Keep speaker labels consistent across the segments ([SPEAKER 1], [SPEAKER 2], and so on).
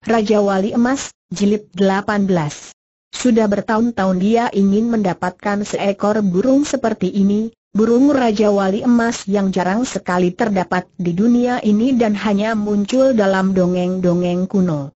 [SPEAKER 1] Raja Wali Emas, Jilid 18 Sudah bertahun-tahun dia ingin mendapatkan seekor burung seperti ini, burung Raja Wali Emas yang jarang sekali terdapat di dunia ini dan hanya muncul dalam dongeng-dongeng kuno.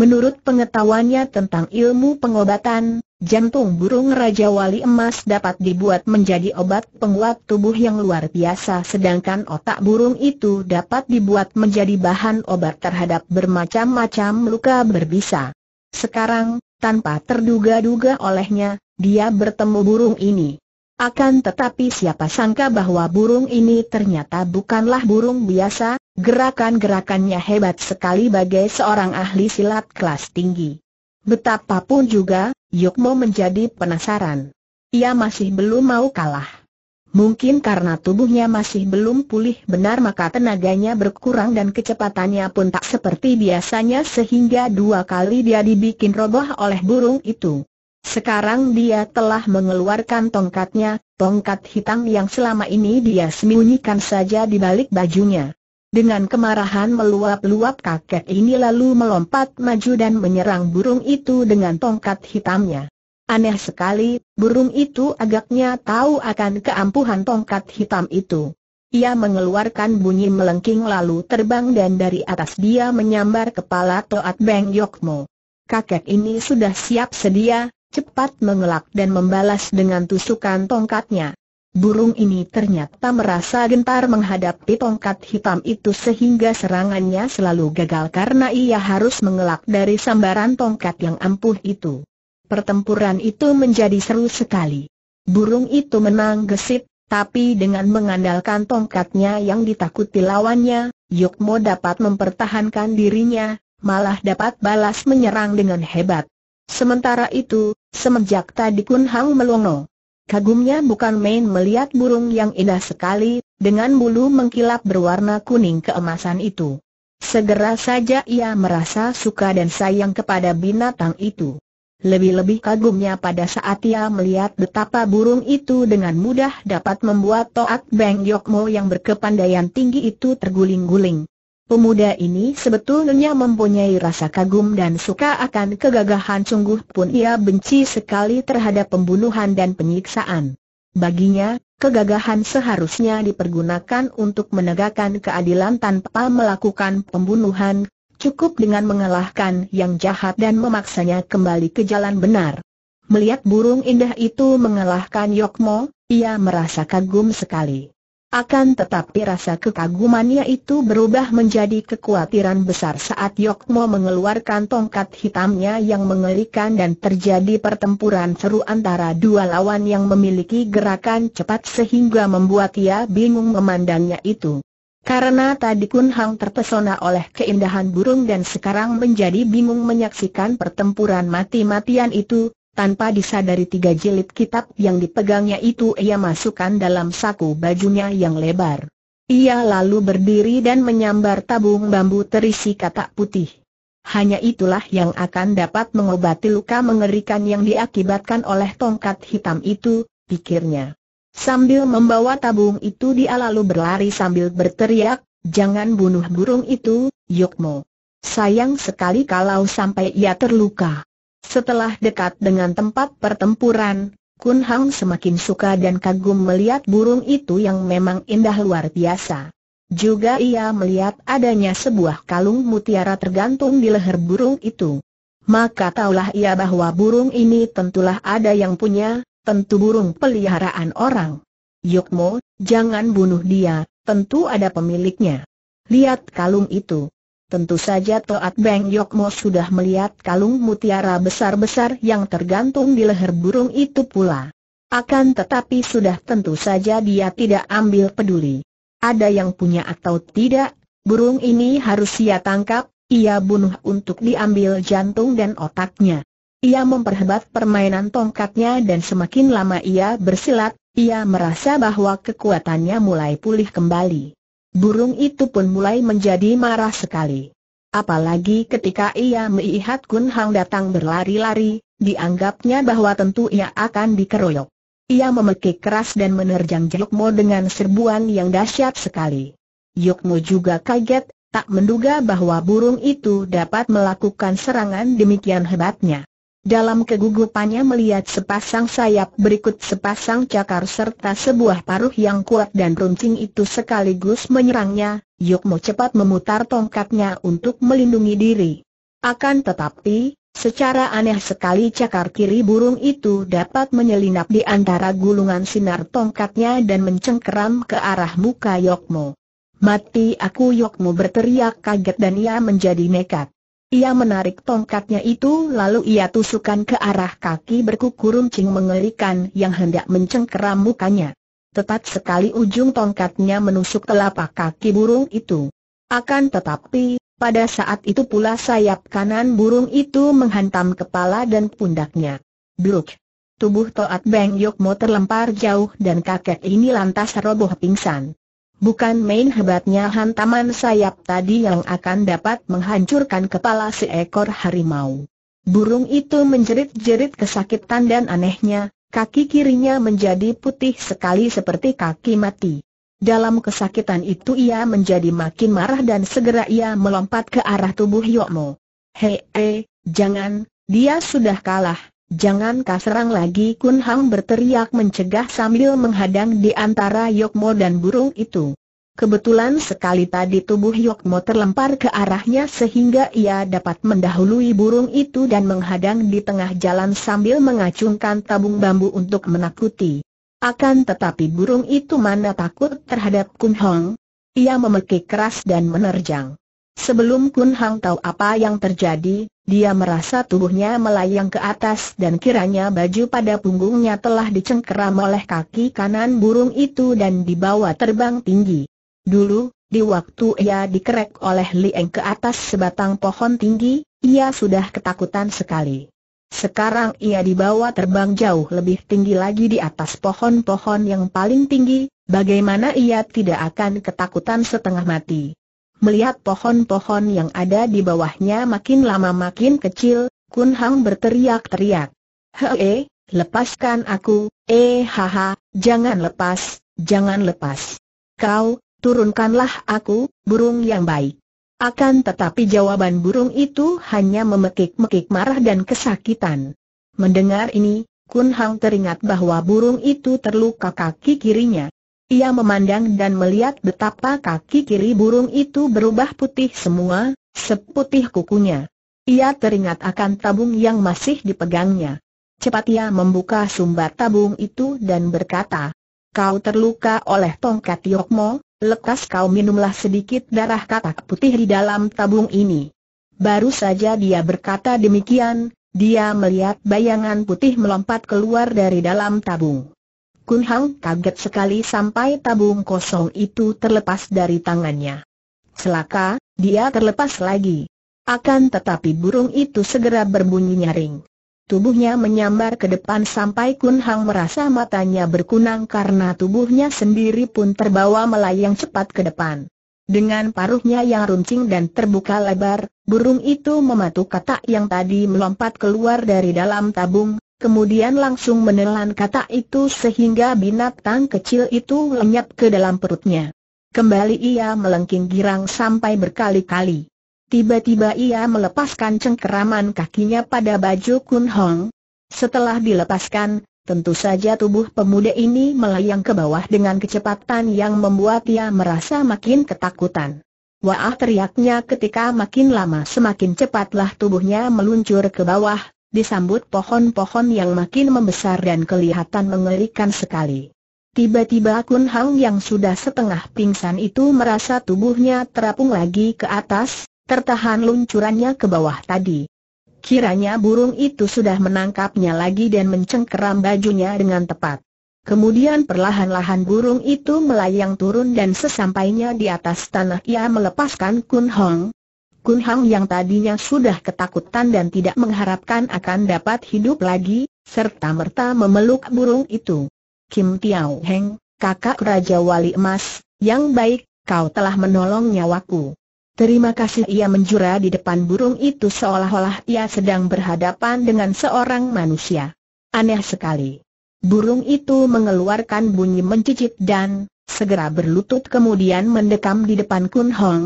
[SPEAKER 1] Menurut pengetahuannya tentang ilmu pengobatan, jantung burung Raja Wali Emas dapat dibuat menjadi obat penguat tubuh yang luar biasa sedangkan otak burung itu dapat dibuat menjadi bahan obat terhadap bermacam-macam luka berbisa. Sekarang, tanpa terduga-duga olehnya, dia bertemu burung ini. Akan tetapi siapa sangka bahwa burung ini ternyata bukanlah burung biasa, Gerakan-gerakannya hebat sekali bagai seorang ahli silat kelas tinggi. Betapapun juga, Yukmo menjadi penasaran. Ia masih belum mau kalah. Mungkin karena tubuhnya masih belum pulih benar maka tenaganya berkurang dan kecepatannya pun tak seperti biasanya sehingga dua kali dia dibikin roboh oleh burung itu. Sekarang dia telah mengeluarkan tongkatnya, tongkat hitam yang selama ini dia sembunyikan saja di balik bajunya. Dengan kemarahan meluap-luap kakek ini lalu melompat maju dan menyerang burung itu dengan tongkat hitamnya. Aneh sekali, burung itu agaknya tahu akan keampuhan tongkat hitam itu. Ia mengeluarkan bunyi melengking lalu terbang dan dari atas dia menyambar kepala Toat Beng Yokmo. Kakek ini sudah siap sedia, cepat mengelak dan membalas dengan tusukan tongkatnya. Burung ini ternyata merasa gentar menghadapi tongkat hitam itu sehingga serangannya selalu gagal karena ia harus mengelak dari sambaran tongkat yang ampuh itu. Pertempuran itu menjadi seru sekali. Burung itu menang gesit, tapi dengan mengandalkan tongkatnya yang ditakuti lawannya, Yukmo dapat mempertahankan dirinya, malah dapat balas menyerang dengan hebat. Sementara itu, semenjak tadi Kun Hang melongo, Kagumnya bukan main melihat burung yang indah sekali, dengan bulu mengkilap berwarna kuning keemasan itu. Segera saja ia merasa suka dan sayang kepada binatang itu. Lebih-lebih kagumnya pada saat ia melihat betapa burung itu dengan mudah dapat membuat Toak Beng Yokmo yang berkepandaian tinggi itu terguling-guling. Pemuda ini sebetulnya mempunyai rasa kagum dan suka akan kegagahan sungguh pun ia benci sekali terhadap pembunuhan dan penyiksaan. Baginya, kegagahan seharusnya dipergunakan untuk menegakkan keadilan tanpa melakukan pembunuhan, cukup dengan mengalahkan yang jahat dan memaksanya kembali ke jalan benar. Melihat burung indah itu mengalahkan Yokmo, ia merasa kagum sekali. Akan tetapi rasa kekagumannya itu berubah menjadi kekhawatiran besar saat Yokmo mengeluarkan tongkat hitamnya yang mengerikan dan terjadi pertempuran seru antara dua lawan yang memiliki gerakan cepat sehingga membuat ia bingung memandangnya itu. Karena tadi Kun Hang terpesona oleh keindahan burung dan sekarang menjadi bingung menyaksikan pertempuran mati-matian itu, tanpa disadari tiga jilid kitab yang dipegangnya itu ia masukkan dalam saku bajunya yang lebar. Ia lalu berdiri dan menyambar tabung bambu terisi katak putih. Hanya itulah yang akan dapat mengobati luka mengerikan yang diakibatkan oleh tongkat hitam itu, pikirnya. Sambil membawa tabung itu dia lalu berlari sambil berteriak, jangan bunuh burung itu, Yokmo. Sayang sekali kalau sampai ia terluka. Setelah dekat dengan tempat pertempuran, Kun Hang semakin suka dan kagum melihat burung itu yang memang indah luar biasa. Juga ia melihat adanya sebuah kalung mutiara tergantung di leher burung itu. Maka taulah ia bahwa burung ini tentulah ada yang punya, tentu burung peliharaan orang. Yukmo, jangan bunuh dia, tentu ada pemiliknya. Lihat kalung itu. Tentu saja Toat Beng Yokmo sudah melihat kalung mutiara besar-besar yang tergantung di leher burung itu pula. Akan tetapi sudah tentu saja dia tidak ambil peduli. Ada yang punya atau tidak, burung ini harus ia tangkap, ia bunuh untuk diambil jantung dan otaknya. Ia memperhebat permainan tongkatnya dan semakin lama ia bersilat, ia merasa bahwa kekuatannya mulai pulih kembali. Burung itu pun mulai menjadi marah sekali. Apalagi ketika ia melihat Kun Hang datang berlari-lari, dianggapnya bahwa tentu ia akan dikeroyok. Ia memekik keras dan menerjang Jokmo dengan serbuan yang dahsyat sekali. Jokmo juga kaget, tak menduga bahwa burung itu dapat melakukan serangan demikian hebatnya. Dalam kegugupannya melihat sepasang sayap berikut sepasang cakar serta sebuah paruh yang kuat dan runcing itu sekaligus menyerangnya, Yokmo cepat memutar tongkatnya untuk melindungi diri. Akan tetapi, secara aneh sekali cakar kiri burung itu dapat menyelinap di antara gulungan sinar tongkatnya dan mencengkeram ke arah muka Yokmo. Mati aku Yokmo berteriak kaget dan ia menjadi nekat. Ia menarik tongkatnya itu lalu ia tusukan ke arah kaki berkuku runcing mengerikan yang hendak mencengkeram mukanya. Tetap sekali ujung tongkatnya menusuk telapak kaki burung itu. Akan tetapi, pada saat itu pula sayap kanan burung itu menghantam kepala dan pundaknya. Bluk! Tubuh Toat Beng Yokmo terlempar jauh dan kakek ini lantas roboh pingsan. Bukan main hebatnya hantaman sayap tadi yang akan dapat menghancurkan kepala seekor harimau. Burung itu menjerit-jerit kesakitan dan anehnya, kaki kirinya menjadi putih sekali seperti kaki mati. Dalam kesakitan itu ia menjadi makin marah dan segera ia melompat ke arah tubuh Yokmo. Hei, eh, jangan, dia sudah kalah, Jangan kau lagi Kun Hang berteriak mencegah sambil menghadang di antara Yokmo dan burung itu. Kebetulan sekali tadi tubuh Yokmo terlempar ke arahnya sehingga ia dapat mendahului burung itu dan menghadang di tengah jalan sambil mengacungkan tabung bambu untuk menakuti. Akan tetapi burung itu mana takut terhadap Kun Hong. Ia memekik keras dan menerjang. Sebelum Kun Hang tahu apa yang terjadi, dia merasa tubuhnya melayang ke atas dan kiranya baju pada punggungnya telah dicengkeram oleh kaki kanan burung itu dan dibawa terbang tinggi. Dulu, di waktu ia dikerek oleh Lieng ke atas sebatang pohon tinggi, ia sudah ketakutan sekali. Sekarang ia dibawa terbang jauh lebih tinggi lagi di atas pohon-pohon yang paling tinggi, bagaimana ia tidak akan ketakutan setengah mati. Melihat pohon-pohon yang ada di bawahnya makin lama makin kecil, Kun Hang berteriak-teriak. Hei, lepaskan aku, eh haha, jangan lepas, jangan lepas. Kau, turunkanlah aku, burung yang baik. Akan tetapi jawaban burung itu hanya memekik-mekik marah dan kesakitan. Mendengar ini, Kun Hang teringat bahwa burung itu terluka kaki kirinya. Ia memandang dan melihat betapa kaki kiri burung itu berubah putih semua, seputih kukunya. Ia teringat akan tabung yang masih dipegangnya. Cepat ia membuka sumbat tabung itu dan berkata, Kau terluka oleh tongkat Yokmo, lekas kau minumlah sedikit darah katak putih di dalam tabung ini. Baru saja dia berkata demikian, dia melihat bayangan putih melompat keluar dari dalam tabung. Kun Hang kaget sekali sampai tabung kosong itu terlepas dari tangannya. Selaka, dia terlepas lagi. Akan tetapi burung itu segera berbunyi nyaring. Tubuhnya menyambar ke depan sampai Kun Hang merasa matanya berkunang karena tubuhnya sendiri pun terbawa melayang cepat ke depan. Dengan paruhnya yang runcing dan terbuka lebar, burung itu mematuk katak yang tadi melompat keluar dari dalam tabung, kemudian langsung menelan kata itu sehingga binatang kecil itu lenyap ke dalam perutnya. Kembali ia melengking girang sampai berkali-kali. Tiba-tiba ia melepaskan cengkeraman kakinya pada baju Kun Hong. Setelah dilepaskan, tentu saja tubuh pemuda ini melayang ke bawah dengan kecepatan yang membuat ia merasa makin ketakutan. Wah teriaknya ketika makin lama semakin cepatlah tubuhnya meluncur ke bawah, disambut pohon-pohon yang makin membesar dan kelihatan mengerikan sekali. Tiba-tiba Kun Hang yang sudah setengah pingsan itu merasa tubuhnya terapung lagi ke atas, tertahan luncurannya ke bawah tadi. Kiranya burung itu sudah menangkapnya lagi dan mencengkeram bajunya dengan tepat. Kemudian perlahan-lahan burung itu melayang turun dan sesampainya di atas tanah ia melepaskan Kun Hong, Kun Hang yang tadinya sudah ketakutan dan tidak mengharapkan akan dapat hidup lagi, serta merta memeluk burung itu. Kim Tiao Heng, kakak Raja Wali Emas, yang baik, kau telah menolong nyawaku. Terima kasih ia menjura di depan burung itu seolah-olah ia sedang berhadapan dengan seorang manusia. Aneh sekali. Burung itu mengeluarkan bunyi mencicit dan, segera berlutut kemudian mendekam di depan Kun Hong,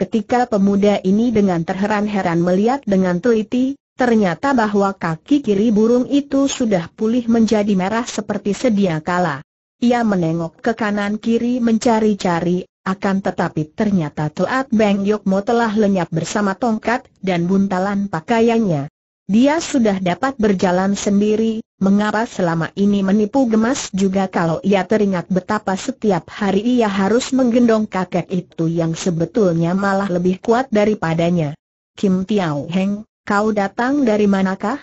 [SPEAKER 1] Ketika pemuda ini dengan terheran-heran melihat dengan teliti, ternyata bahwa kaki kiri burung itu sudah pulih menjadi merah seperti sedia kala. Ia menengok ke kanan kiri mencari-cari, akan tetapi ternyata tuat Beng Yokmo telah lenyap bersama tongkat dan buntalan pakaiannya. Dia sudah dapat berjalan sendiri, Mengapa selama ini menipu gemas juga kalau ia teringat betapa setiap hari ia harus menggendong kakek itu yang sebetulnya malah lebih kuat daripadanya. Kim Tiao Heng, kau datang dari manakah?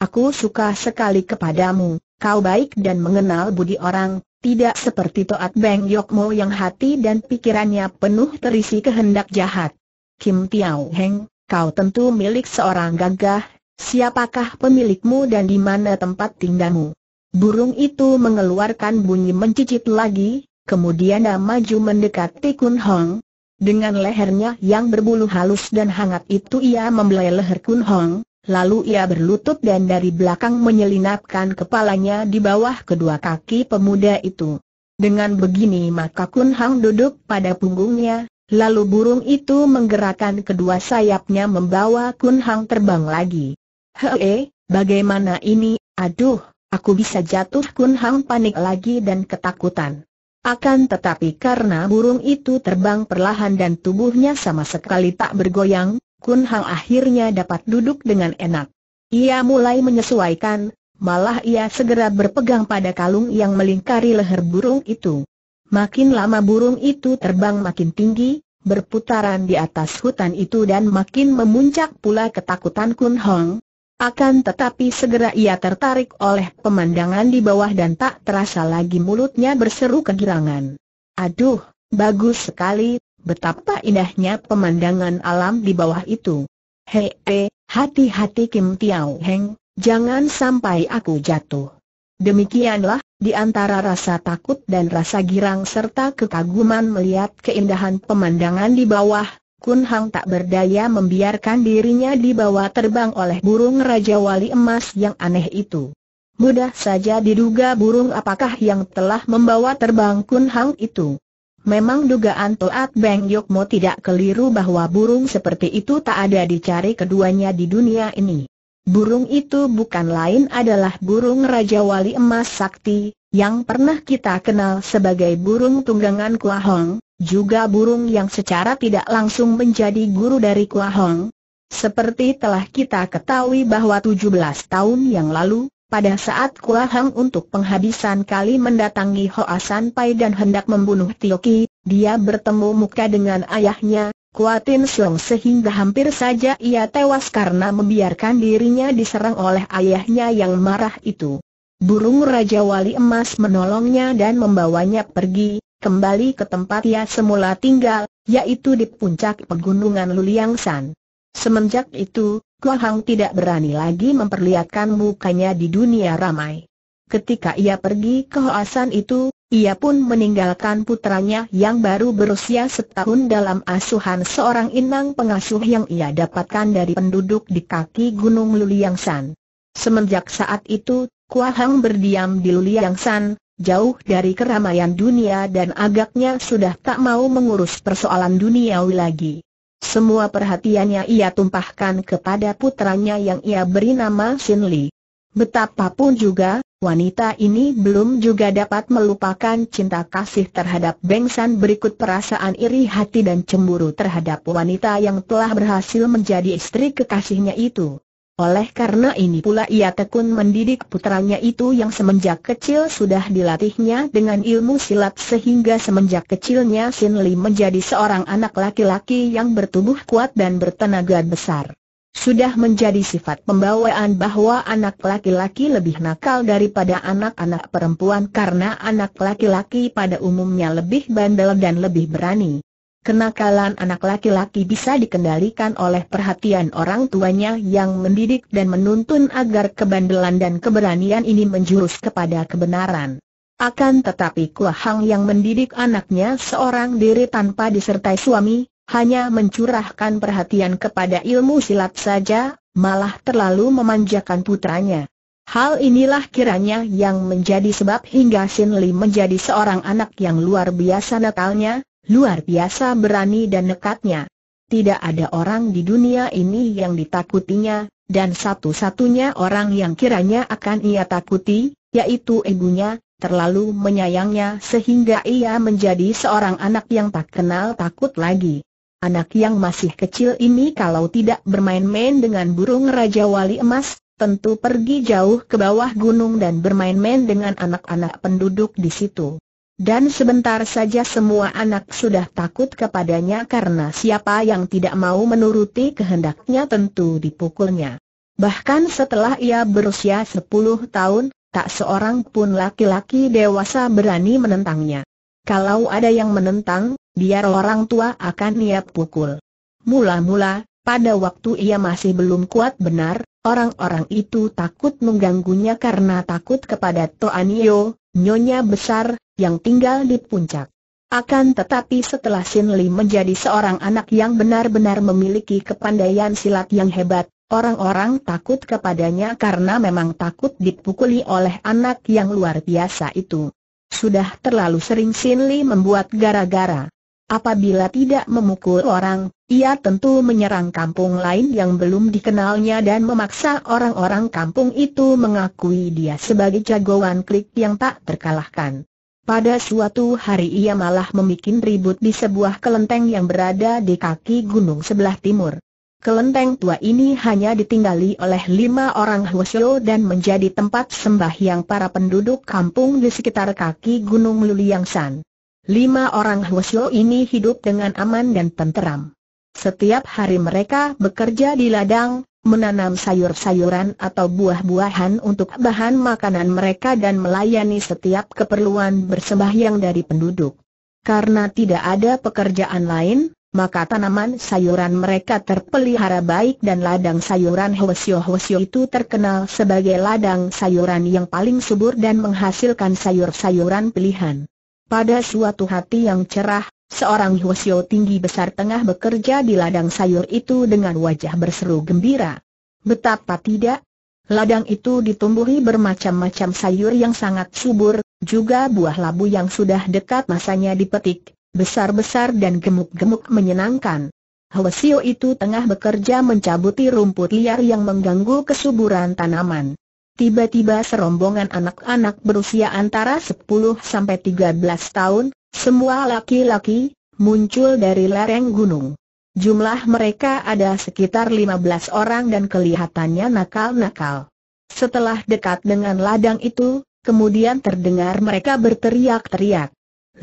[SPEAKER 1] Aku suka sekali kepadamu, kau baik dan mengenal budi orang, tidak seperti Toat Beng Yokmo yang hati dan pikirannya penuh terisi kehendak jahat. Kim Tiao Heng, kau tentu milik seorang gagah, Siapakah pemilikmu dan di mana tempat tinggalmu? Burung itu mengeluarkan bunyi mencicit lagi, kemudian dia maju mendekati Kun Hong. Dengan lehernya yang berbulu halus dan hangat itu ia membelai leher Kun Hong, lalu ia berlutut dan dari belakang menyelinapkan kepalanya di bawah kedua kaki pemuda itu. Dengan begini maka Kun Hong duduk pada punggungnya, lalu burung itu menggerakkan kedua sayapnya membawa Kun Hong terbang lagi. Hei, bagaimana ini, aduh, aku bisa jatuh Kun Hang panik lagi dan ketakutan. Akan tetapi karena burung itu terbang perlahan dan tubuhnya sama sekali tak bergoyang, Kun Hang akhirnya dapat duduk dengan enak. Ia mulai menyesuaikan, malah ia segera berpegang pada kalung yang melingkari leher burung itu. Makin lama burung itu terbang makin tinggi, berputaran di atas hutan itu dan makin memuncak pula ketakutan Kun hang. Akan tetapi segera ia tertarik oleh pemandangan di bawah dan tak terasa lagi mulutnya berseru kegirangan. Aduh, bagus sekali, betapa indahnya pemandangan alam di bawah itu. Hei, he, hati-hati Kim Tiao Heng, jangan sampai aku jatuh. Demikianlah, di antara rasa takut dan rasa girang serta kekaguman melihat keindahan pemandangan di bawah, Kun Hang tak berdaya membiarkan dirinya dibawa terbang oleh burung Raja Wali Emas yang aneh itu. Mudah saja diduga burung apakah yang telah membawa terbang Kun Hang itu. Memang dugaan Toat Beng Yokmo tidak keliru bahwa burung seperti itu tak ada dicari keduanya di dunia ini. Burung itu bukan lain adalah burung Raja Wali Emas Sakti, yang pernah kita kenal sebagai burung tunggangan Kua Hong. Juga burung yang secara tidak langsung menjadi guru dari Kua Hong. Seperti telah kita ketahui bahwa 17 tahun yang lalu, pada saat Kua Hong untuk penghabisan kali mendatangi Hoa San Pai dan hendak membunuh Tioki, dia bertemu muka dengan ayahnya, Kuatin Siong sehingga hampir saja ia tewas karena membiarkan dirinya diserang oleh ayahnya yang marah itu. Burung Raja Wali Emas menolongnya dan membawanya pergi, kembali ke tempat ia semula tinggal, yaitu di puncak pegunungan Luliang San. Semenjak itu, Guo Hang tidak berani lagi memperlihatkan mukanya di dunia ramai. Ketika ia pergi ke Hoasan itu, ia pun meninggalkan putranya yang baru berusia setahun dalam asuhan seorang inang pengasuh yang ia dapatkan dari penduduk di kaki Gunung Luliang San. Semenjak saat itu, Kuahang berdiam di Luliang San, jauh dari keramaian dunia dan agaknya sudah tak mau mengurus persoalan duniawi lagi. Semua perhatiannya ia tumpahkan kepada putranya yang ia beri nama Sin Li. Betapapun juga, wanita ini belum juga dapat melupakan cinta kasih terhadap Beng San berikut perasaan iri hati dan cemburu terhadap wanita yang telah berhasil menjadi istri kekasihnya itu. Oleh karena ini pula ia tekun mendidik putranya itu yang semenjak kecil sudah dilatihnya dengan ilmu silat sehingga semenjak kecilnya Sin Li menjadi seorang anak laki-laki yang bertubuh kuat dan bertenaga besar. Sudah menjadi sifat pembawaan bahwa anak laki-laki lebih nakal daripada anak-anak perempuan karena anak laki-laki pada umumnya lebih bandel dan lebih berani. Kenakalan anak laki-laki bisa dikendalikan oleh perhatian orang tuanya yang mendidik dan menuntun agar kebandelan dan keberanian ini menjurus kepada kebenaran. Akan tetapi Kuah Hang yang mendidik anaknya seorang diri tanpa disertai suami, hanya mencurahkan perhatian kepada ilmu silat saja, malah terlalu memanjakan putranya. Hal inilah kiranya yang menjadi sebab hingga Shin Li menjadi seorang anak yang luar biasa nakalnya, Luar biasa berani dan nekatnya. Tidak ada orang di dunia ini yang ditakutinya, dan satu-satunya orang yang kiranya akan ia takuti, yaitu ibunya, terlalu menyayangnya sehingga ia menjadi seorang anak yang tak kenal takut lagi. Anak yang masih kecil ini kalau tidak bermain-main dengan burung Raja Wali Emas, tentu pergi jauh ke bawah gunung dan bermain-main dengan anak-anak penduduk di situ. Dan sebentar saja semua anak sudah takut kepadanya karena siapa yang tidak mau menuruti kehendaknya tentu dipukulnya. Bahkan setelah ia berusia 10 tahun, tak seorang pun laki-laki dewasa berani menentangnya. Kalau ada yang menentang, biar orang tua akan ia pukul. Mula-mula, pada waktu ia masih belum kuat benar, orang-orang itu takut mengganggunya karena takut kepada Toanio, nyonya besar, yang tinggal di puncak. Akan tetapi setelah Sin Li menjadi seorang anak yang benar-benar memiliki kepandaian silat yang hebat, orang-orang takut kepadanya karena memang takut dipukuli oleh anak yang luar biasa itu. Sudah terlalu sering Sin Li membuat gara-gara. Apabila tidak memukul orang, ia tentu menyerang kampung lain yang belum dikenalnya dan memaksa orang-orang kampung itu mengakui dia sebagai jagoan klik yang tak terkalahkan. Pada suatu hari ia malah membuat ribut di sebuah kelenteng yang berada di kaki gunung sebelah timur. Kelenteng tua ini hanya ditinggali oleh lima orang Hwasyo dan menjadi tempat sembahyang para penduduk kampung di sekitar kaki gunung Luliangsan. Lima orang Hwasyo ini hidup dengan aman dan tenteram. Setiap hari mereka bekerja di ladang, menanam sayur-sayuran atau buah-buahan untuk bahan makanan mereka dan melayani setiap keperluan bersembahyang dari penduduk. Karena tidak ada pekerjaan lain, maka tanaman sayuran mereka terpelihara baik dan ladang sayuran Hwasyo-Hwasyo itu terkenal sebagai ladang sayuran yang paling subur dan menghasilkan sayur-sayuran pilihan. Pada suatu hati yang cerah, Seorang Hwasyo tinggi besar tengah bekerja di ladang sayur itu dengan wajah berseru gembira. Betapa tidak, ladang itu ditumbuhi bermacam-macam sayur yang sangat subur, juga buah labu yang sudah dekat masanya dipetik, besar-besar dan gemuk-gemuk menyenangkan. Hwasyo itu tengah bekerja mencabuti rumput liar yang mengganggu kesuburan tanaman. Tiba-tiba serombongan anak-anak berusia antara 10 sampai 13 tahun, semua laki-laki, muncul dari lereng gunung. Jumlah mereka ada sekitar 15 orang dan kelihatannya nakal-nakal. Setelah dekat dengan ladang itu, kemudian terdengar mereka berteriak-teriak.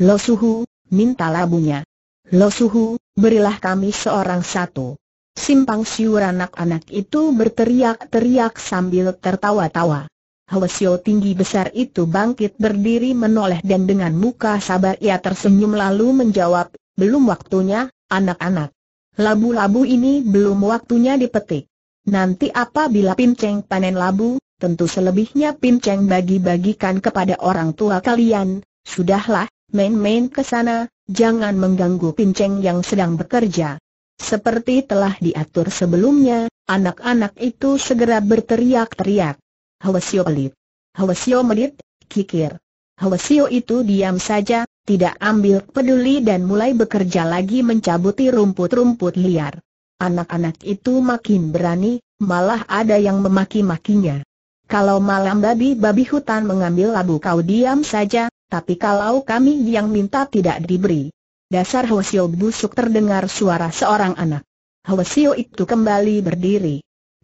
[SPEAKER 1] Lo Suhu, minta labunya. Lo Suhu, berilah kami seorang satu. Simpang siur anak-anak itu berteriak-teriak sambil tertawa-tawa. Hwasyo tinggi besar itu bangkit berdiri menoleh dan dengan muka sabar ia tersenyum lalu menjawab, belum waktunya, anak-anak. Labu-labu ini belum waktunya dipetik. Nanti apabila pinceng panen labu, tentu selebihnya pinceng bagi-bagikan kepada orang tua kalian. Sudahlah, main-main ke sana, jangan mengganggu pinceng yang sedang bekerja. Seperti telah diatur sebelumnya, anak-anak itu segera berteriak-teriak. Halesio pelit. Halesio medit, kikir. Halesio itu diam saja, tidak ambil peduli dan mulai bekerja lagi mencabuti rumput-rumput liar. Anak-anak itu makin berani, malah ada yang memaki-makinya. Kalau malam babi-babi hutan mengambil labu kau diam saja, tapi kalau kami yang minta tidak diberi. Dasar Hwasio busuk terdengar suara seorang anak. Hwasio itu kembali berdiri.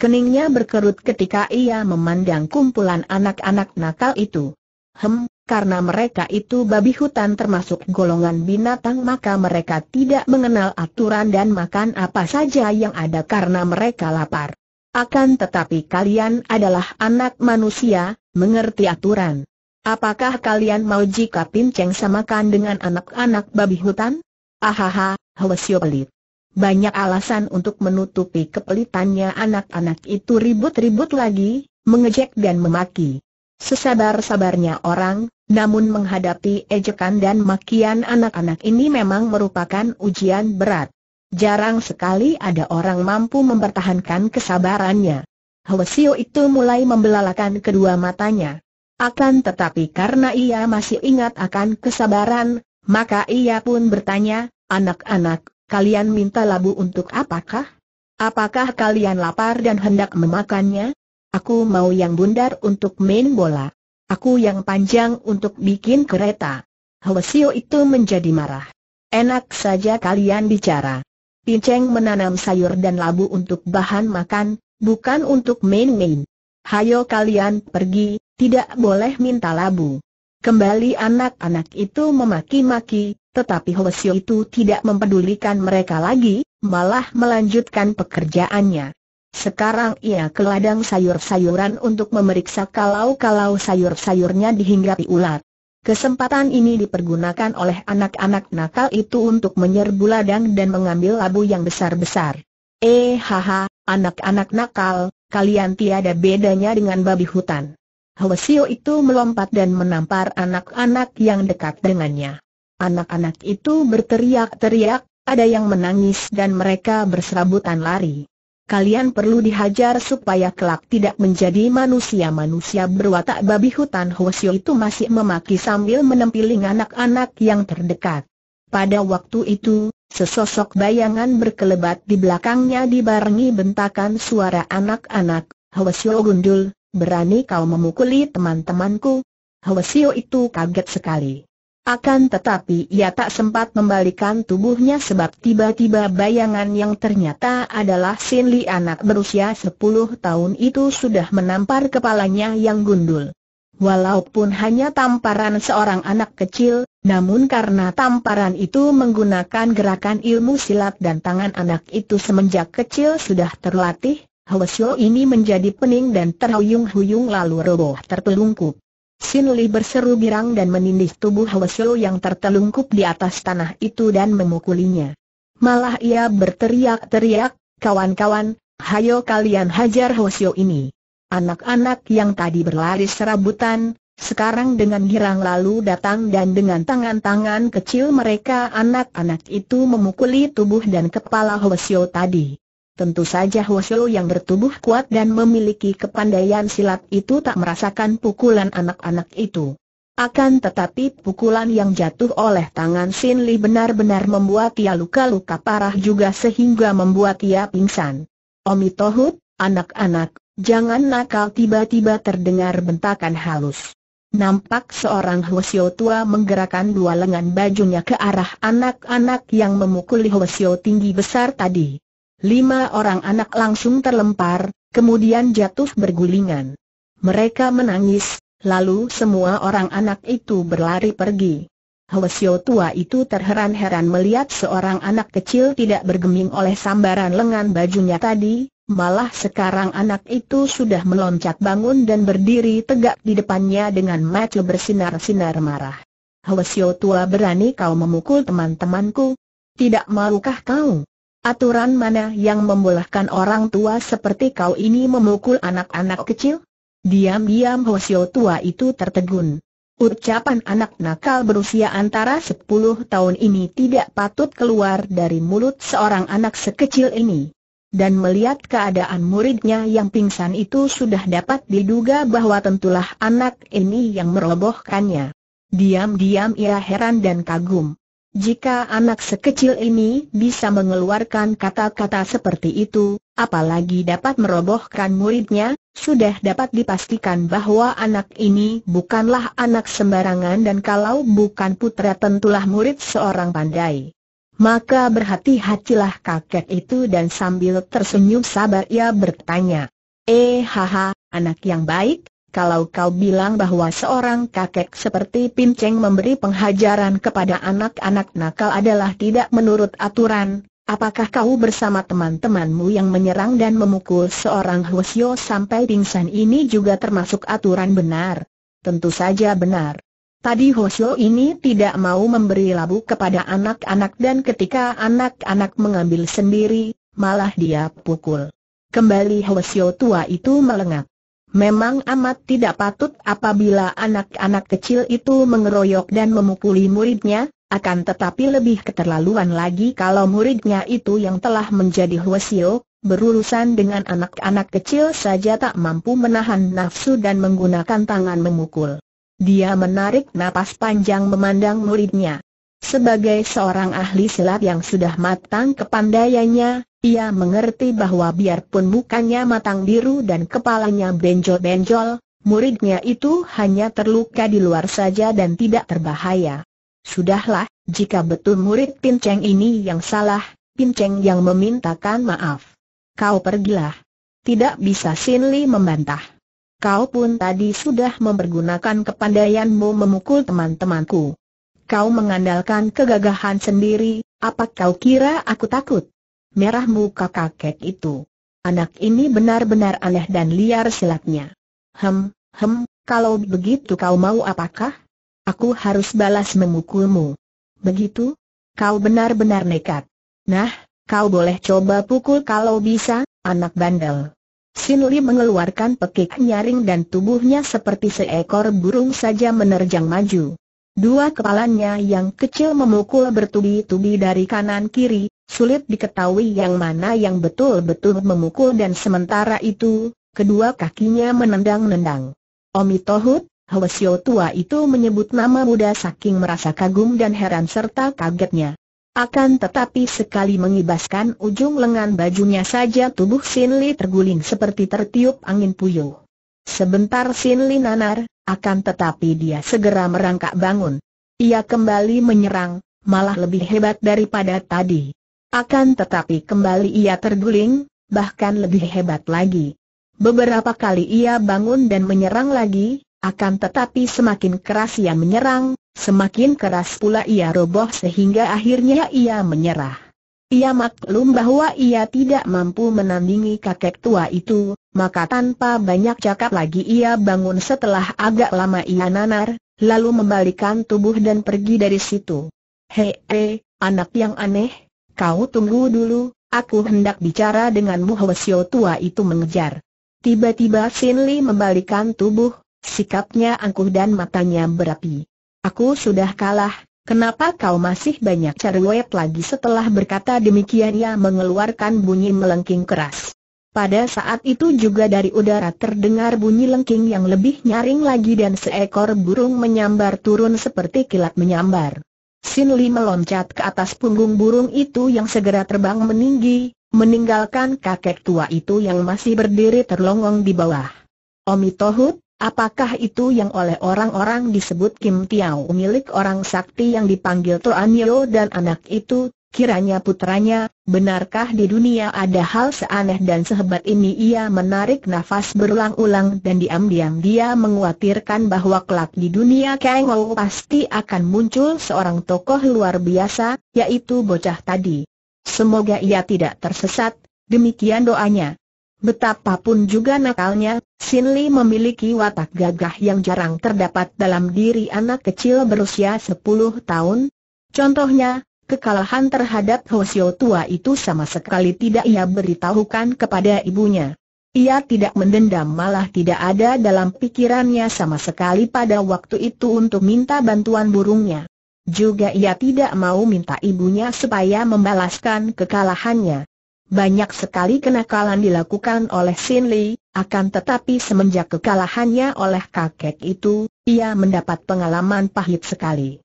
[SPEAKER 1] Keningnya berkerut ketika ia memandang kumpulan anak-anak nakal itu. Hem, karena mereka itu babi hutan termasuk golongan binatang maka mereka tidak mengenal aturan dan makan apa saja yang ada karena mereka lapar. Akan tetapi kalian adalah anak manusia, mengerti aturan. Apakah kalian mau jika pinceng samakan dengan anak-anak babi hutan? Ahaha, Hwasyo pelit. Banyak alasan untuk menutupi kepelitannya anak-anak itu ribut-ribut lagi, mengejek dan memaki. Sesabar-sabarnya orang, namun menghadapi ejekan dan makian anak-anak ini memang merupakan ujian berat. Jarang sekali ada orang mampu mempertahankan kesabarannya. Hwasio itu mulai membelalakan kedua matanya. Akan tetapi karena ia masih ingat akan kesabaran, maka ia pun bertanya, anak-anak, Kalian minta labu untuk apakah? Apakah kalian lapar dan hendak memakannya? Aku mau yang bundar untuk main bola. Aku yang panjang untuk bikin kereta. Hwasio itu menjadi marah. Enak saja kalian bicara. Pinceng menanam sayur dan labu untuk bahan makan, bukan untuk main-main. Hayo kalian pergi, tidak boleh minta labu. Kembali anak-anak itu memaki-maki, tetapi Hoesio itu tidak mempedulikan mereka lagi, malah melanjutkan pekerjaannya. Sekarang ia ke ladang sayur-sayuran untuk memeriksa kalau-kalau sayur-sayurnya dihinggapi ulat. Kesempatan ini dipergunakan oleh anak-anak nakal itu untuk menyerbu ladang dan mengambil labu yang besar-besar. Eh haha, anak-anak nakal, kalian tiada bedanya dengan babi hutan. Hwasio itu melompat dan menampar anak-anak yang dekat dengannya. Anak-anak itu berteriak-teriak, ada yang menangis dan mereka berserabutan lari. Kalian perlu dihajar supaya kelak tidak menjadi manusia-manusia berwatak babi hutan Hwasyo itu masih memaki sambil menempiling anak-anak yang terdekat. Pada waktu itu, sesosok bayangan berkelebat di belakangnya dibarengi bentakan suara anak-anak, Hwasyo gundul, berani kau memukuli teman-temanku. Hwasyo itu kaget sekali. Akan tetapi ia tak sempat membalikan tubuhnya sebab tiba-tiba bayangan yang ternyata adalah Sin Li anak berusia 10 tahun itu sudah menampar kepalanya yang gundul. Walaupun hanya tamparan seorang anak kecil, namun karena tamparan itu menggunakan gerakan ilmu silat dan tangan anak itu semenjak kecil sudah terlatih, Hwasyo ini menjadi pening dan terhuyung-huyung lalu roboh tertelungkup. Sin Li berseru girang dan menindih tubuh Hwasyo yang tertelungkup di atas tanah itu dan memukulinya. Malah ia berteriak-teriak, kawan-kawan, hayo kalian hajar Hwasyo ini. Anak-anak yang tadi berlari serabutan, sekarang dengan girang lalu datang dan dengan tangan-tangan kecil mereka anak-anak itu memukuli tubuh dan kepala Hwasyo tadi. Tentu saja Hwasyo yang bertubuh kuat dan memiliki kepandaian silat itu tak merasakan pukulan anak-anak itu. Akan tetapi pukulan yang jatuh oleh tangan Sin Li benar-benar membuat ia luka-luka parah juga sehingga membuat ia pingsan. Omi Tohut, anak-anak, jangan nakal tiba-tiba terdengar bentakan halus. Nampak seorang Hwasyo tua menggerakkan dua lengan bajunya ke arah anak-anak yang memukuli Hwasyo tinggi besar tadi. Lima orang anak langsung terlempar, kemudian jatuh bergulingan. Mereka menangis, lalu semua orang anak itu berlari pergi. Hwasyo tua itu terheran-heran melihat seorang anak kecil tidak bergeming oleh sambaran lengan bajunya tadi, malah sekarang anak itu sudah meloncat bangun dan berdiri tegak di depannya dengan mata bersinar-sinar marah. Hwasyo tua berani kau memukul teman-temanku? Tidak malukah kau? Aturan mana yang membolehkan orang tua seperti kau ini memukul anak-anak kecil? Diam-diam Hosio tua itu tertegun. Ucapan anak nakal berusia antara 10 tahun ini tidak patut keluar dari mulut seorang anak sekecil ini. Dan melihat keadaan muridnya yang pingsan itu sudah dapat diduga bahwa tentulah anak ini yang merobohkannya. Diam-diam ia heran dan kagum. Jika anak sekecil ini bisa mengeluarkan kata-kata seperti itu, apalagi dapat merobohkan muridnya, sudah dapat dipastikan bahwa anak ini bukanlah anak sembarangan dan kalau bukan putra tentulah murid seorang pandai. Maka berhati-hatilah kakek itu dan sambil tersenyum sabar ia bertanya, Eh haha, anak yang baik, kalau kau bilang bahwa seorang kakek seperti Pinceng memberi penghajaran kepada anak-anak nakal adalah tidak menurut aturan, apakah kau bersama teman-temanmu yang menyerang dan memukul seorang Hwasyo sampai pingsan ini juga termasuk aturan benar? Tentu saja benar. Tadi Hosyo ini tidak mau memberi labu kepada anak-anak dan ketika anak-anak mengambil sendiri, malah dia pukul. Kembali Hosyo tua itu melengak. Memang amat tidak patut apabila anak-anak kecil itu mengeroyok dan memukuli muridnya, akan tetapi lebih keterlaluan lagi kalau muridnya itu yang telah menjadi huasio, berurusan dengan anak-anak kecil saja tak mampu menahan nafsu dan menggunakan tangan memukul. Dia menarik napas panjang memandang muridnya. Sebagai seorang ahli silat yang sudah matang kepandaiannya, ia mengerti bahwa biarpun mukanya matang biru dan kepalanya benjol-benjol, muridnya itu hanya terluka di luar saja dan tidak terbahaya. Sudahlah, jika betul murid Pinceng ini yang salah, Pinceng yang memintakan maaf. Kau pergilah. Tidak bisa Sinli membantah. Kau pun tadi sudah mempergunakan kepandaianmu memukul teman-temanku. Kau mengandalkan kegagahan sendiri, apa kau kira aku takut? Merah muka kakek itu. Anak ini benar-benar aneh dan liar silatnya. Hem, hem, kalau begitu kau mau apakah? Aku harus balas memukulmu. Begitu? Kau benar-benar nekat. Nah, kau boleh coba pukul kalau bisa, anak bandel. Sin Li mengeluarkan pekik nyaring dan tubuhnya seperti seekor burung saja menerjang maju. Dua kepalanya yang kecil memukul bertubi-tubi dari kanan kiri, sulit diketahui yang mana yang betul-betul memukul dan sementara itu, kedua kakinya menendang-nendang. Omi Tohut, tua itu menyebut nama muda saking merasa kagum dan heran serta kagetnya. Akan tetapi sekali mengibaskan ujung lengan bajunya saja tubuh Sin Li terguling seperti tertiup angin puyuh. Sebentar Sin Lin akan tetapi dia segera merangkak bangun. Ia kembali menyerang, malah lebih hebat daripada tadi. Akan tetapi kembali ia terguling, bahkan lebih hebat lagi. Beberapa kali ia bangun dan menyerang lagi, akan tetapi semakin keras ia menyerang, semakin keras pula ia roboh sehingga akhirnya ia menyerah. Ia maklum bahwa ia tidak mampu menandingi kakek tua itu, maka tanpa banyak cakap lagi ia bangun setelah agak lama ia nanar, lalu membalikan tubuh dan pergi dari situ. Hei, he, anak yang aneh, kau tunggu dulu, aku hendak bicara denganmu Hwasyo tua itu mengejar. Tiba-tiba Sin Li membalikan tubuh, sikapnya angkuh dan matanya berapi. Aku sudah kalah, Kenapa kau masih banyak cari cerewet lagi setelah berkata demikian ia mengeluarkan bunyi melengking keras. Pada saat itu juga dari udara terdengar bunyi lengking yang lebih nyaring lagi dan seekor burung menyambar turun seperti kilat menyambar. Sin Li meloncat ke atas punggung burung itu yang segera terbang meninggi, meninggalkan kakek tua itu yang masih berdiri terlongong di bawah. Omi Tohut, apakah itu yang oleh orang-orang disebut Kim Tiao milik orang sakti yang dipanggil Tuan Yeo dan anak itu Kiranya putranya, benarkah di dunia ada hal seaneh dan sehebat ini ia menarik nafas berulang-ulang dan diam-diam dia menguatirkan bahwa kelak di dunia Kang Wu pasti akan muncul seorang tokoh luar biasa, yaitu bocah tadi. Semoga ia tidak tersesat, demikian doanya. Betapapun juga nakalnya, Sin Li memiliki watak gagah yang jarang terdapat dalam diri anak kecil berusia 10 tahun. Contohnya, Kekalahan terhadap Hosio tua itu sama sekali tidak ia beritahukan kepada ibunya. Ia tidak mendendam malah tidak ada dalam pikirannya sama sekali pada waktu itu untuk minta bantuan burungnya. Juga ia tidak mau minta ibunya supaya membalaskan kekalahannya. Banyak sekali kenakalan dilakukan oleh Sin Li, akan tetapi semenjak kekalahannya oleh kakek itu, ia mendapat pengalaman pahit sekali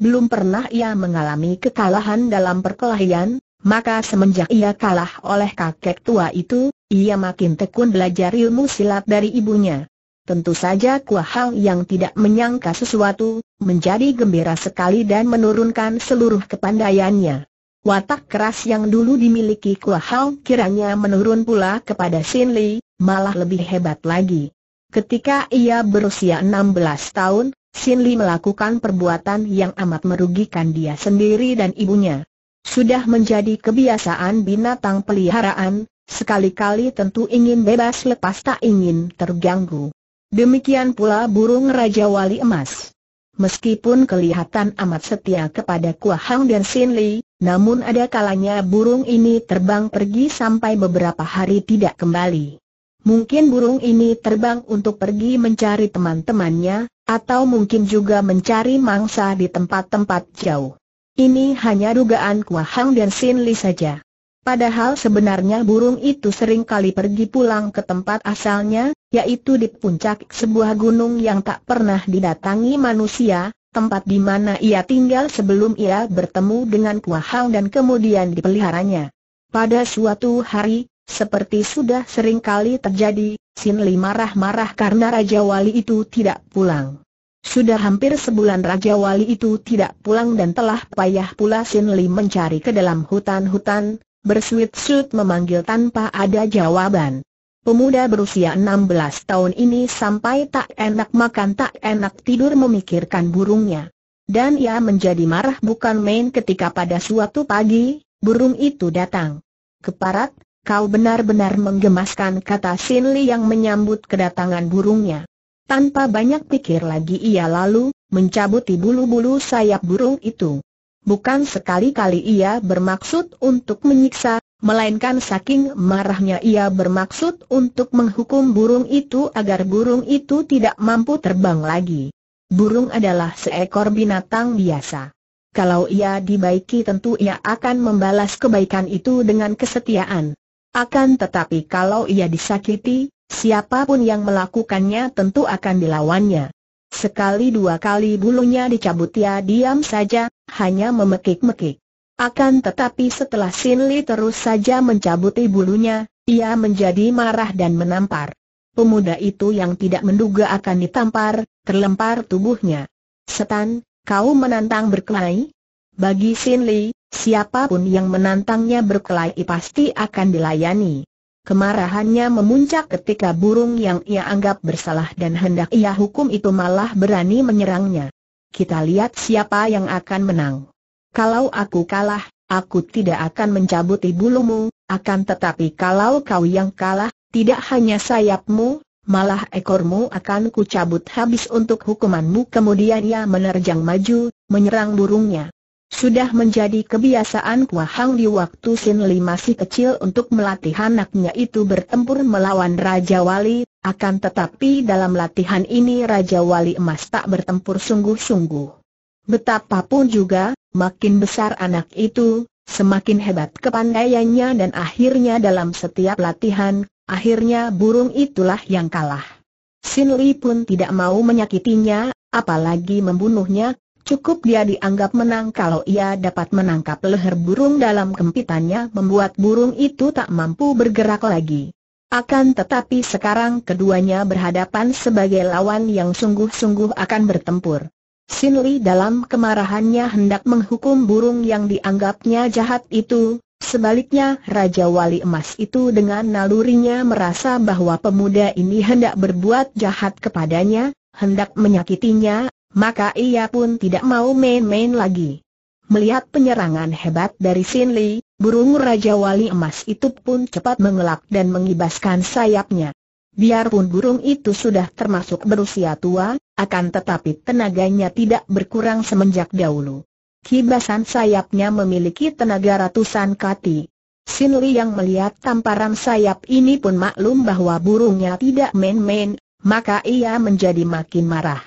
[SPEAKER 1] belum pernah ia mengalami kekalahan dalam perkelahian, maka semenjak ia kalah oleh kakek tua itu, ia makin tekun belajar ilmu silat dari ibunya. Tentu saja Kua yang tidak menyangka sesuatu, menjadi gembira sekali dan menurunkan seluruh kepandaiannya. Watak keras yang dulu dimiliki Kua kiranya menurun pula kepada Sin Li, malah lebih hebat lagi. Ketika ia berusia 16 tahun, Sin Li melakukan perbuatan yang amat merugikan dia sendiri dan ibunya. Sudah menjadi kebiasaan binatang peliharaan, sekali-kali tentu ingin bebas lepas tak ingin terganggu. Demikian pula burung Raja Wali Emas. Meskipun kelihatan amat setia kepada Kuah Hang dan Sin Li, namun ada kalanya burung ini terbang pergi sampai beberapa hari tidak kembali mungkin burung ini terbang untuk pergi mencari teman-temannya, atau mungkin juga mencari mangsa di tempat-tempat jauh. Ini hanya dugaan Kua Hang dan Sin Li saja. Padahal sebenarnya burung itu sering kali pergi pulang ke tempat asalnya, yaitu di puncak sebuah gunung yang tak pernah didatangi manusia, tempat di mana ia tinggal sebelum ia bertemu dengan Kua Hang dan kemudian dipeliharanya. Pada suatu hari, seperti sudah sering kali terjadi, Sin Li marah-marah karena Raja Wali itu tidak pulang. Sudah hampir sebulan Raja Wali itu tidak pulang dan telah payah pula Sin Li mencari ke dalam hutan-hutan, bersuit-suit memanggil tanpa ada jawaban. Pemuda berusia 16 tahun ini sampai tak enak makan tak enak tidur memikirkan burungnya. Dan ia menjadi marah bukan main ketika pada suatu pagi, burung itu datang. Keparat, kau benar-benar menggemaskan kata Sin Li yang menyambut kedatangan burungnya. Tanpa banyak pikir lagi ia lalu, mencabuti bulu-bulu sayap burung itu. Bukan sekali-kali ia bermaksud untuk menyiksa, melainkan saking marahnya ia bermaksud untuk menghukum burung itu agar burung itu tidak mampu terbang lagi. Burung adalah seekor binatang biasa. Kalau ia dibaiki tentu ia akan membalas kebaikan itu dengan kesetiaan. Akan tetapi kalau ia disakiti, siapapun yang melakukannya tentu akan dilawannya. Sekali dua kali bulunya dicabut ia ya diam saja, hanya memekik-mekik. Akan tetapi setelah Sin Li terus saja mencabuti bulunya, ia menjadi marah dan menampar. Pemuda itu yang tidak menduga akan ditampar, terlempar tubuhnya. Setan, kau menantang berkelahi? Bagi Sin Li, Siapapun yang menantangnya berkelahi pasti akan dilayani. Kemarahannya memuncak ketika burung yang ia anggap bersalah dan hendak ia hukum itu malah berani menyerangnya. Kita lihat siapa yang akan menang. Kalau aku kalah, aku tidak akan mencabuti bulumu, akan tetapi kalau kau yang kalah, tidak hanya sayapmu, malah ekormu akan kucabut habis untuk hukumanmu. Kemudian ia menerjang maju, menyerang burungnya. Sudah menjadi kebiasaan Kua Hang di waktu Sin Li masih kecil untuk melatih anaknya itu bertempur melawan Raja Wali, akan tetapi dalam latihan ini Raja Wali Emas tak bertempur sungguh-sungguh. Betapapun juga, makin besar anak itu, semakin hebat kepandaiannya dan akhirnya dalam setiap latihan, akhirnya burung itulah yang kalah. Sin Li pun tidak mau menyakitinya, apalagi membunuhnya, Cukup dia dianggap menang kalau ia dapat menangkap leher burung dalam kempitannya membuat burung itu tak mampu bergerak lagi. Akan tetapi sekarang keduanya berhadapan sebagai lawan yang sungguh-sungguh akan bertempur. Sin Li dalam kemarahannya hendak menghukum burung yang dianggapnya jahat itu, sebaliknya Raja Wali Emas itu dengan nalurinya merasa bahwa pemuda ini hendak berbuat jahat kepadanya, hendak menyakitinya maka ia pun tidak mau main-main lagi. Melihat penyerangan hebat dari Sin Li, burung Raja Wali Emas itu pun cepat mengelak dan mengibaskan sayapnya. Biarpun burung itu sudah termasuk berusia tua, akan tetapi tenaganya tidak berkurang semenjak dahulu. Kibasan sayapnya memiliki tenaga ratusan kati. Sin Li yang melihat tamparan sayap ini pun maklum bahwa burungnya tidak main-main, maka ia menjadi makin marah.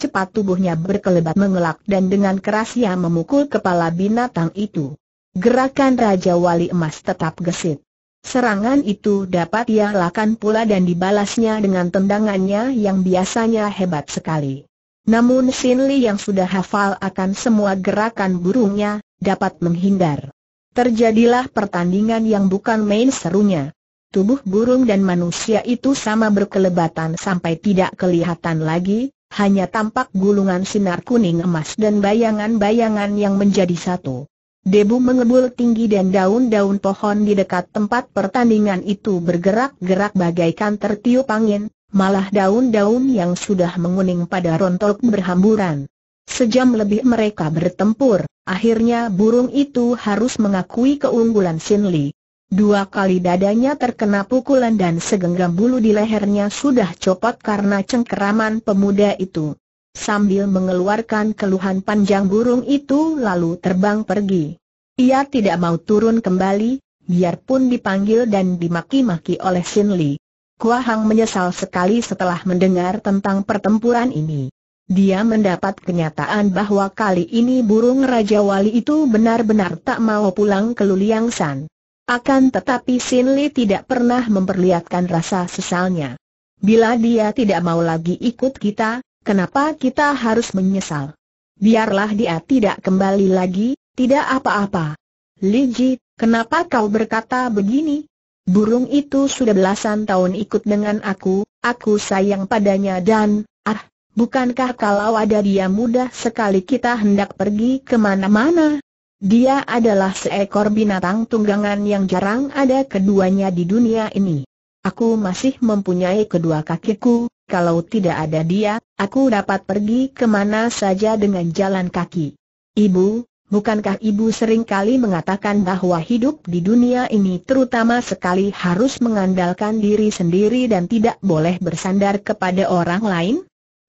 [SPEAKER 1] Cepat tubuhnya berkelebat mengelak dan dengan keras ia memukul kepala binatang itu. Gerakan Raja Wali Emas tetap gesit. Serangan itu dapat ia lakukan pula dan dibalasnya dengan tendangannya yang biasanya hebat sekali. Namun Sin Li yang sudah hafal akan semua gerakan burungnya, dapat menghindar. Terjadilah pertandingan yang bukan main serunya. Tubuh burung dan manusia itu sama berkelebatan sampai tidak kelihatan lagi, hanya tampak gulungan sinar kuning emas dan bayangan-bayangan yang menjadi satu. Debu mengebul tinggi dan daun-daun pohon di dekat tempat pertandingan itu bergerak-gerak bagaikan tertiup angin, malah daun-daun yang sudah menguning pada rontok berhamburan. Sejam lebih mereka bertempur, akhirnya burung itu harus mengakui keunggulan Sin Li. Dua kali dadanya terkena pukulan dan segenggam bulu di lehernya sudah copot karena cengkeraman pemuda itu. Sambil mengeluarkan keluhan panjang burung itu lalu terbang pergi. Ia tidak mau turun kembali, biarpun dipanggil dan dimaki-maki oleh Sin Li. Kua Hang menyesal sekali setelah mendengar tentang pertempuran ini. Dia mendapat kenyataan bahwa kali ini burung Raja Wali itu benar-benar tak mau pulang ke Luliang San. Akan tetapi Sin Li tidak pernah memperlihatkan rasa sesalnya. Bila dia tidak mau lagi ikut kita, kenapa kita harus menyesal? Biarlah dia tidak kembali lagi, tidak apa-apa. Li Ji, kenapa kau berkata begini? Burung itu sudah belasan tahun ikut dengan aku, aku sayang padanya dan, ah, bukankah kalau ada dia mudah sekali kita hendak pergi kemana-mana? Dia adalah seekor binatang tunggangan yang jarang ada keduanya di dunia ini. Aku masih mempunyai kedua kakiku, kalau tidak ada dia, aku dapat pergi kemana saja dengan jalan kaki. Ibu, Bukankah ibu sering kali mengatakan bahwa hidup di dunia ini terutama sekali harus mengandalkan diri sendiri dan tidak boleh bersandar kepada orang lain?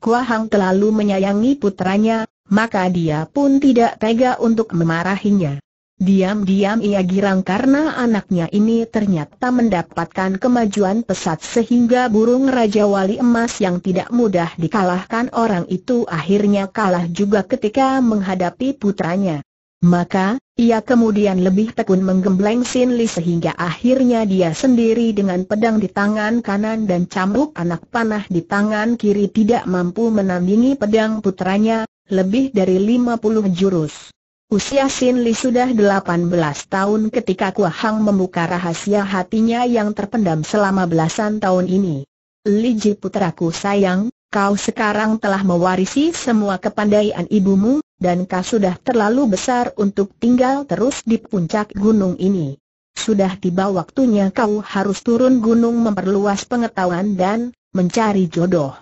[SPEAKER 1] Kuahang terlalu menyayangi putranya, maka dia pun tidak tega untuk memarahinya. Diam-diam ia girang karena anaknya ini ternyata mendapatkan kemajuan pesat sehingga burung Raja Wali Emas yang tidak mudah dikalahkan orang itu akhirnya kalah juga ketika menghadapi putranya. Maka, ia kemudian lebih tekun menggembleng Sin Li sehingga akhirnya dia sendiri dengan pedang di tangan kanan dan cambuk anak panah di tangan kiri tidak mampu menandingi pedang putranya, lebih dari 50 jurus. Usia Sin Li sudah 18 tahun ketika Kua Hang membuka rahasia hatinya yang terpendam selama belasan tahun ini. Li Ji putraku sayang, kau sekarang telah mewarisi semua kepandaian ibumu, dan kau sudah terlalu besar untuk tinggal terus di puncak gunung ini. Sudah tiba waktunya kau harus turun gunung memperluas pengetahuan dan mencari jodoh.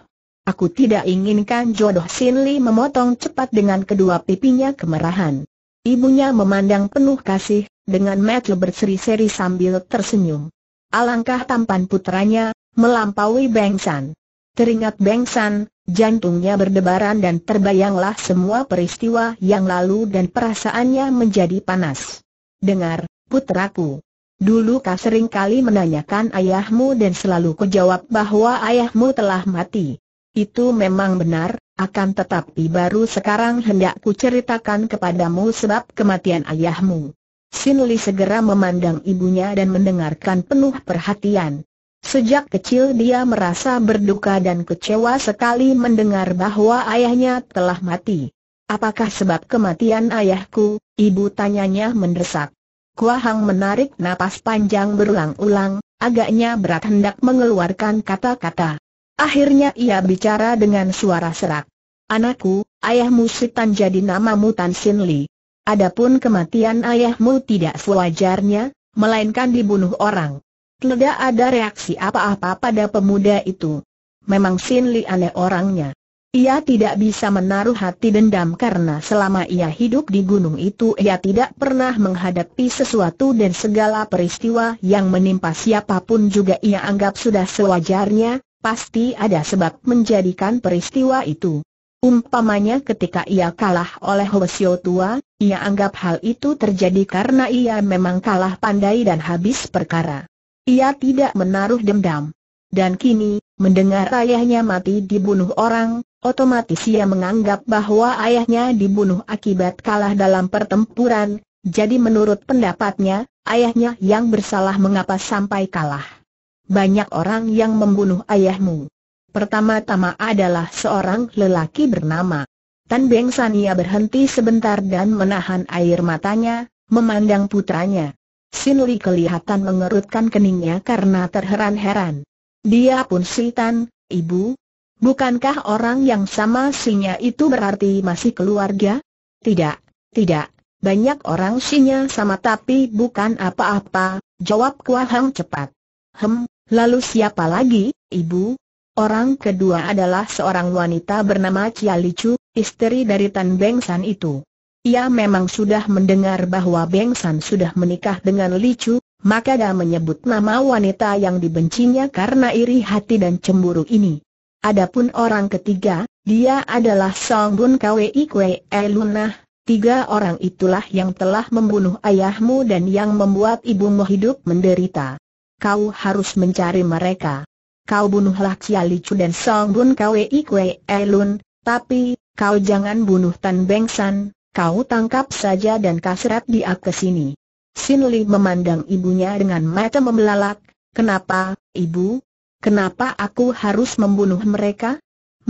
[SPEAKER 1] Aku tidak inginkan jodoh Sin Li memotong cepat dengan kedua pipinya kemerahan. Ibunya memandang penuh kasih, dengan mata berseri-seri sambil tersenyum. Alangkah tampan putranya, melampaui San. Teringat San, jantungnya berdebaran dan terbayanglah semua peristiwa yang lalu dan perasaannya menjadi panas. Dengar, putraku. Dulu kau sering kali menanyakan ayahmu dan selalu kujawab bahwa ayahmu telah mati. Itu memang benar, akan tetapi baru sekarang hendak ku ceritakan kepadamu sebab kematian ayahmu. Sin Li segera memandang ibunya dan mendengarkan penuh perhatian. Sejak kecil dia merasa berduka dan kecewa sekali mendengar bahwa ayahnya telah mati. Apakah sebab kematian ayahku? Ibu tanyanya mendesak. Kuahang menarik napas panjang berulang-ulang, agaknya berat hendak mengeluarkan kata-kata. Akhirnya ia bicara dengan suara serak. Anakku, ayahmu Sitan jadi namamu Tan Sin Li. Adapun kematian ayahmu tidak sewajarnya, melainkan dibunuh orang. Tidak ada reaksi apa-apa pada pemuda itu. Memang Sin Li aneh orangnya. Ia tidak bisa menaruh hati dendam karena selama ia hidup di gunung itu ia tidak pernah menghadapi sesuatu dan segala peristiwa yang menimpa siapapun juga ia anggap sudah sewajarnya, pasti ada sebab menjadikan peristiwa itu. Umpamanya ketika ia kalah oleh Hwasyo Tua, ia anggap hal itu terjadi karena ia memang kalah pandai dan habis perkara. Ia tidak menaruh dendam. Dan kini, mendengar ayahnya mati dibunuh orang, otomatis ia menganggap bahwa ayahnya dibunuh akibat kalah dalam pertempuran, jadi menurut pendapatnya, ayahnya yang bersalah mengapa sampai kalah banyak orang yang membunuh ayahmu. Pertama-tama adalah seorang lelaki bernama Tan Beng Sania berhenti sebentar dan menahan air matanya, memandang putranya. Sin Li kelihatan mengerutkan keningnya karena terheran-heran. Dia pun si Tan, ibu. Bukankah orang yang sama sinya itu berarti masih keluarga? Tidak, tidak. Banyak orang sinya sama tapi bukan apa-apa, jawab Kua Hang cepat. Hem, lalu siapa lagi, ibu? Orang kedua adalah seorang wanita bernama Chia Licu, istri dari Tan Beng San itu. Ia memang sudah mendengar bahwa Beng San sudah menikah dengan Licu, maka dia menyebut nama wanita yang dibencinya karena iri hati dan cemburu ini. Adapun orang ketiga, dia adalah Song Bun Kwei Kwei e Lunah. Tiga orang itulah yang telah membunuh ayahmu dan yang membuat ibumu hidup menderita kau harus mencari mereka. Kau bunuhlah Chia Licu dan Song Bun Kwei Kwei Elun, tapi, kau jangan bunuh Tan Beng San, kau tangkap saja dan kasrat dia ke sini. Sin Li memandang ibunya dengan mata membelalak, kenapa, ibu? Kenapa aku harus membunuh mereka?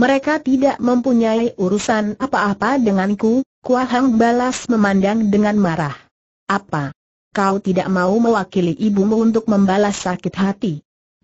[SPEAKER 1] Mereka tidak mempunyai urusan apa-apa denganku, Kua Hang balas memandang dengan marah. Apa? kau tidak mau mewakili ibumu untuk membalas sakit hati.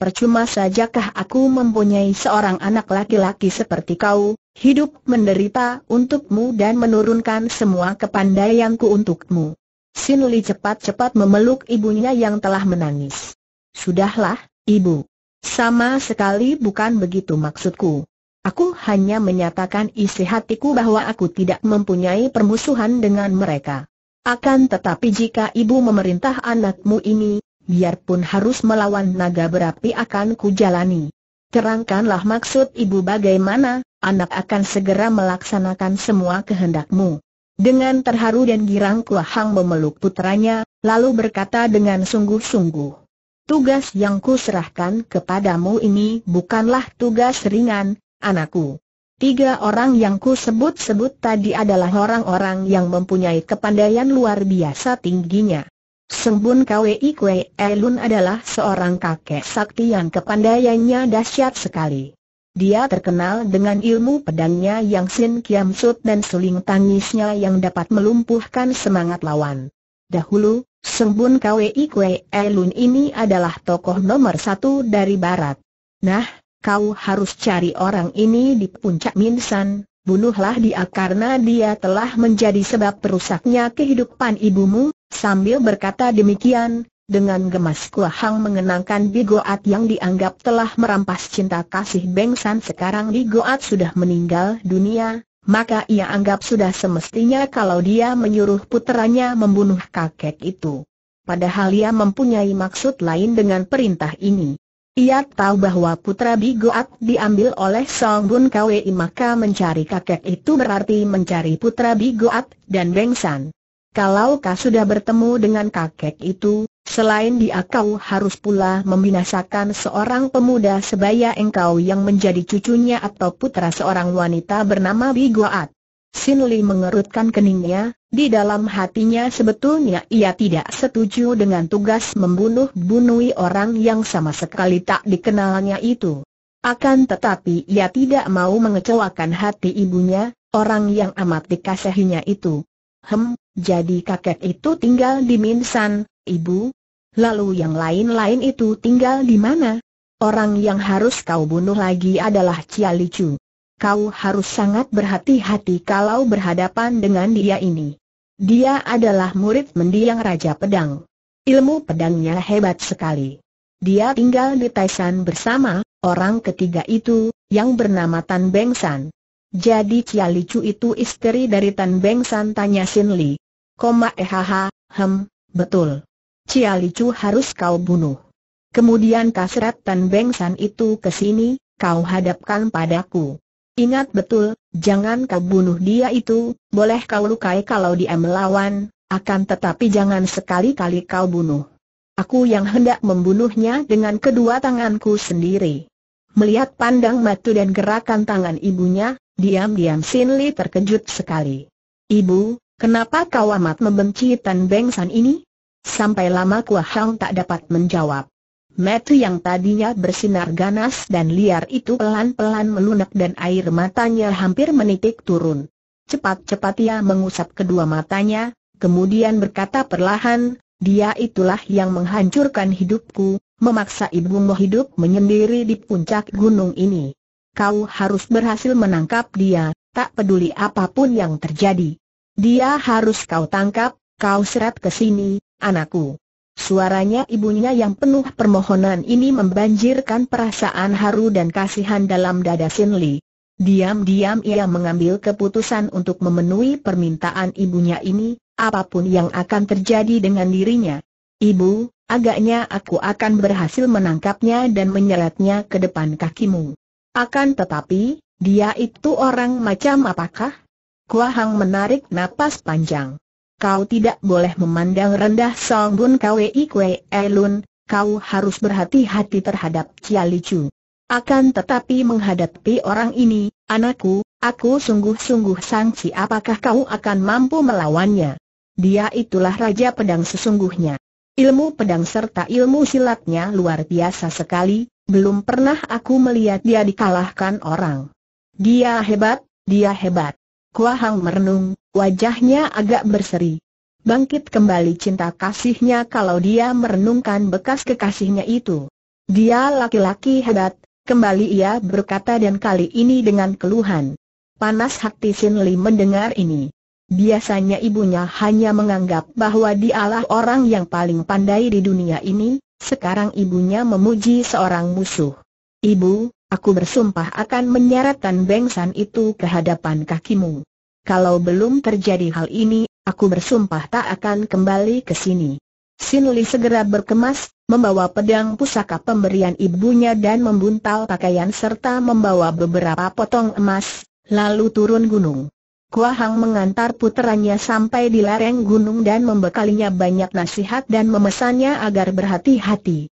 [SPEAKER 1] Percuma sajakah aku mempunyai seorang anak laki-laki seperti kau, hidup menderita untukmu dan menurunkan semua kepandaianku untukmu. Sin Li cepat-cepat memeluk ibunya yang telah menangis. Sudahlah, ibu. Sama sekali bukan begitu maksudku. Aku hanya menyatakan isi hatiku bahwa aku tidak mempunyai permusuhan dengan mereka. Akan tetapi jika ibu memerintah anakmu ini, biarpun harus melawan naga berapi akan kujalani. Terangkanlah maksud ibu bagaimana, anak akan segera melaksanakan semua kehendakmu. Dengan terharu dan girang Kuahang memeluk putranya, lalu berkata dengan sungguh-sungguh. Tugas yang kuserahkan kepadamu ini bukanlah tugas ringan, anakku. Tiga orang yang ku sebut-sebut tadi adalah orang-orang yang mempunyai kepandaian luar biasa tingginya. Sembun Kwei Kwei Elun adalah seorang kakek sakti yang kepandaiannya dahsyat sekali. Dia terkenal dengan ilmu pedangnya yang Sin Kiam Sut dan suling tangisnya yang dapat melumpuhkan semangat lawan. Dahulu, Sembun Kwei Kwei Elun ini adalah tokoh nomor satu dari barat. Nah, kau harus cari orang ini di puncak Minsan, bunuhlah dia karena dia telah menjadi sebab perusaknya kehidupan ibumu, sambil berkata demikian, dengan gemas hang mengenangkan Bigoat yang dianggap telah merampas cinta kasih Bengsan sekarang Bigoat sudah meninggal dunia, maka ia anggap sudah semestinya kalau dia menyuruh puteranya membunuh kakek itu. Padahal ia mempunyai maksud lain dengan perintah ini. Ia tahu bahwa putra Bigoat diambil oleh Song Bun Kwei maka mencari kakek itu berarti mencari putra Bigoat dan Beng San. Kalau kau sudah bertemu dengan kakek itu, selain dia kau harus pula membinasakan seorang pemuda sebaya engkau yang menjadi cucunya atau putra seorang wanita bernama Bigoat. Sin Li mengerutkan keningnya, di dalam hatinya sebetulnya ia tidak setuju dengan tugas membunuh bunuhi orang yang sama sekali tak dikenalnya itu. Akan tetapi ia tidak mau mengecewakan hati ibunya, orang yang amat dikasihinya itu. Hem, jadi kakek itu tinggal di Minsan, ibu? Lalu yang lain-lain itu tinggal di mana? Orang yang harus kau bunuh lagi adalah Cia Chu kau harus sangat berhati-hati kalau berhadapan dengan dia ini. Dia adalah murid mendiang Raja Pedang. Ilmu pedangnya hebat sekali. Dia tinggal di Taisan bersama, orang ketiga itu, yang bernama Tan Beng San. Jadi Cia Licu itu istri dari Tan Beng San tanya Sin Li. Koma ehaha, hem, betul. Cia Licu harus kau bunuh. Kemudian kasrat Tan Beng San itu ke sini, kau hadapkan padaku. Ingat betul, jangan kau bunuh dia itu, boleh kau lukai kalau dia melawan, akan tetapi jangan sekali-kali kau bunuh. Aku yang hendak membunuhnya dengan kedua tanganku sendiri. Melihat pandang matu dan gerakan tangan ibunya, diam-diam Sin Li terkejut sekali. Ibu, kenapa kau amat membenci Tan Beng San ini? Sampai lama Kua Hang tak dapat menjawab. Metu yang tadinya bersinar ganas dan liar itu pelan-pelan melunak dan air matanya hampir menitik turun. Cepat-cepat ia mengusap kedua matanya, kemudian berkata perlahan, dia itulah yang menghancurkan hidupku, memaksa ibumu hidup menyendiri di puncak gunung ini. Kau harus berhasil menangkap dia, tak peduli apapun yang terjadi. Dia harus kau tangkap, kau seret ke sini, anakku. Suaranya ibunya yang penuh permohonan ini membanjirkan perasaan haru dan kasihan dalam dada Sin Li. Diam-diam ia mengambil keputusan untuk memenuhi permintaan ibunya ini, apapun yang akan terjadi dengan dirinya. Ibu, agaknya aku akan berhasil menangkapnya dan menyeretnya ke depan kakimu. Akan tetapi, dia itu orang macam apakah? Kuahang menarik napas panjang kau tidak boleh memandang rendah Song Bun Kwe Kwe e Lun, kau harus berhati-hati terhadap Chia Licu. Akan tetapi menghadapi orang ini, anakku, aku sungguh-sungguh sangsi apakah kau akan mampu melawannya. Dia itulah Raja Pedang sesungguhnya. Ilmu pedang serta ilmu silatnya luar biasa sekali, belum pernah aku melihat dia dikalahkan orang. Dia hebat, dia hebat. Kua Hang merenung, wajahnya agak berseri. Bangkit kembali cinta kasihnya kalau dia merenungkan bekas kekasihnya itu. Dia laki-laki hebat, kembali ia berkata dan kali ini dengan keluhan. Panas hati Sin Li mendengar ini. Biasanya ibunya hanya menganggap bahwa dialah orang yang paling pandai di dunia ini, sekarang ibunya memuji seorang musuh. Ibu, Aku bersumpah akan menyeretkan bengsan itu ke hadapan kakimu. Kalau belum terjadi hal ini, aku bersumpah tak akan kembali ke sini. Sin Li segera berkemas, membawa pedang pusaka pemberian ibunya dan membuntal pakaian serta membawa beberapa potong emas, lalu turun gunung. Kua Hang mengantar puterannya sampai di lereng gunung dan membekalinya banyak nasihat dan memesannya agar berhati-hati.